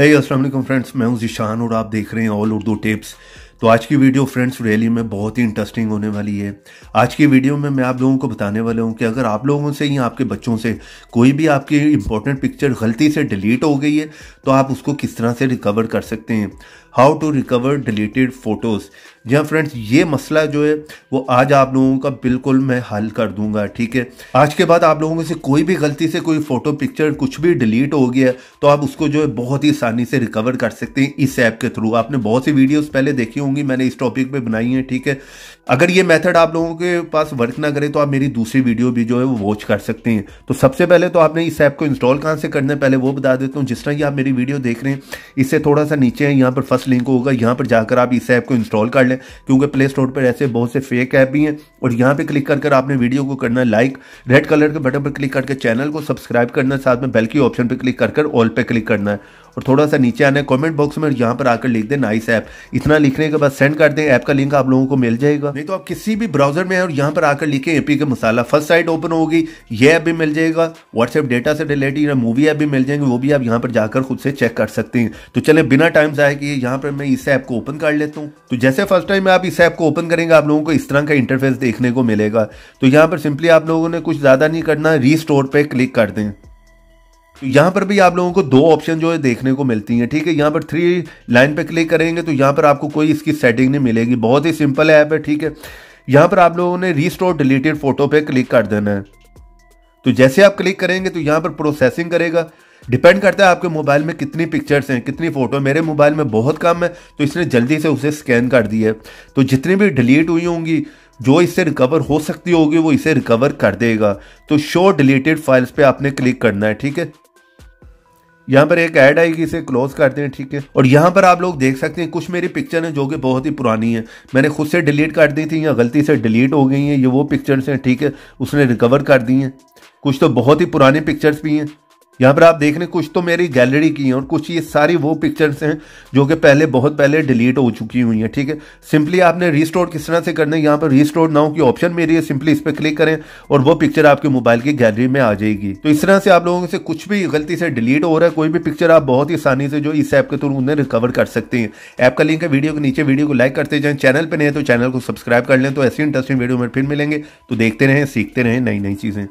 Aslam friends मैं हूं जिशान और आप देख रहे हैं ऑल उर्दू टिप्स तो आज की वीडियो फ्रेंड्स रैली में बहुत ही इंटरेस्टिंग होने वाली है आज की वीडियो में मैं आप लोगों को बताने वाला हूं कि अगर आप लोगों से या आपके बच्चों से कोई भी आपकी इंपॉर्टेंट पिक्चर गलती से डिलीट हो गई है तो आप उसको किस तरह से रिकवर कर सकते हैं how to recover deleted photos जी हाँ फ्रेंड्स ये मसला जो है वो आज आप लोगों का बिल्कुल मैं हल कर दूंगा ठीक है आज के बाद आप लोगों में से कोई भी गलती से कोई फ़ोटो पिक्चर कुछ भी डिलीट हो गया तो आप उसको जो है बहुत ही आसानी से रिकवर कर सकते हैं इस ऐप के थ्रू आपने बहुत सी वीडियोज़ पहले देखी होंगी मैंने इस टॉपिक पर बनाई है ठीक है अगर ये मेथड आप लोगों के पास वर्क ना करे तो आप मेरी दूसरी वीडियो भी जो है वो वॉच कर सकते हैं तो सबसे पहले तो आपने इस ऐप को इंस्टॉल कहाँ से करना है पहले वो बता देता हूँ जिस तरह की आप मेरी वीडियो देख रहे हैं इससे थोड़ा सा नीचे है यहाँ पर फर्स्ट लिंक होगा यहाँ पर जाकर आप इस ऐप को इंस्टॉल कर लें क्योंकि प्ले स्टोर पर ऐसे बहुत से फेक ऐप भी हैं और यहाँ पर क्लिक कर आपने वीडियो को करना लाइक रेड कलर के बटन पर क्लिक करके चैनल को सब्सक्राइब करना साथ में बेल की ऑप्शन पर क्लिक कर कर ऑल पर क्लिक करना है और थोड़ा सा नीचे आना है कमेंट बॉक्स में और यहाँ पर आकर लिख दें नाइस ऐप इतना लिखने के बाद सेंड कर दें ऐप का लिंक आप लोगों को मिल जाएगा नहीं तो आप किसी भी ब्राउजर में और यहाँ पर आकर लिखें एपी का मसाला फर्स्ट साइट ओपन होगी ये ऐप भी मिल जाएगा व्हाट्सएप डेटा से रिलेटेड मूवी ऐप भी मिल जाएंगे वो भी आप यहाँ पर जाकर खुद से चेक कर सकते हैं तो चले बिना टाइम जाए कि यहाँ पर मैं इस ऐप को ओपन कर लेता हूँ तो जैसे फर्स्ट टाइम आप इस ऐप को ओपन करेंगे आप लोगों को इस तरह का इंटरफेस देखने को मिलेगा तो यहाँ पर सिंपली आप लोगों ने कुछ ज़्यादा नहीं करना रीस्टोर पर क्लिक कर दें यहाँ पर भी आप लोगों को दो ऑप्शन जो है देखने को मिलती हैं ठीक है यहाँ पर थ्री लाइन पर क्लिक करेंगे तो यहाँ पर आपको कोई इसकी सेटिंग नहीं मिलेगी बहुत ही सिंपल ऐप है ठीक है यहाँ पर आप लोगों ने स्टोर डिलीटेड फोटो पे क्लिक कर देना है तो जैसे आप क्लिक करेंगे तो यहाँ पर प्रोसेसिंग करेगा डिपेंड करता है आपके मोबाइल में कितनी पिक्चर्स हैं कितनी फ़ोटो मेरे मोबाइल में बहुत कम है तो इसने जल्दी से उसे स्कैन कर दी है तो जितनी भी डिलीट हुई होंगी जो इससे रिकवर हो सकती होगी वो इसे रिकवर कर देगा तो शो डिलीटेड फाइल्स पे आपने क्लिक करना है ठीक है यहाँ पर एक ऐड आएगी इसे क्लोज करते हैं ठीक है और यहाँ पर आप लोग देख सकते हैं कुछ मेरी पिक्चर है जो कि बहुत ही पुरानी है मैंने खुद से डिलीट कर दी थी या गलती से डिलीट हो गई हैं ये वो पिक्चर्स हैं ठीक है उसने रिकवर कर दी हैं कुछ तो बहुत ही पुरानी पिक्चर्स भी हैं यहाँ पर आप देख रहे हैं कुछ तो मेरी गैलरी की है और कुछ ये सारी वो पिक्चर्स हैं जो कि पहले बहुत पहले डिलीट हो चुकी हुई हैं ठीक है सिंपली आपने रिस्टोर किस तरह से करना है यहाँ पर रिस्टोर नाउ की ऑप्शन मेरी है सिंपली इस पर क्लिक करें और वो पिक्चर आपके मोबाइल की गैलरी में आ जाएगी तो इस तरह से आप लोगों से कुछ भी गलती से डिलीट हो रहा है कोई भी पिक्चर आप बहुत ही आसानी से जो इस ऐप के थ्रू उन्हें रिकवर कर सकते हैं ऐप का लिंक है वीडियो के नीचे वीडियो को लाइक करते जाएं चैनल पर नहीं तो चैनल को सब्सक्राइब कर लें तो ऐसी इंटरेस्टिंग वीडियो में फिर मिलेंगे तो देखते रहें सीखते रहें नई नई चीज़ें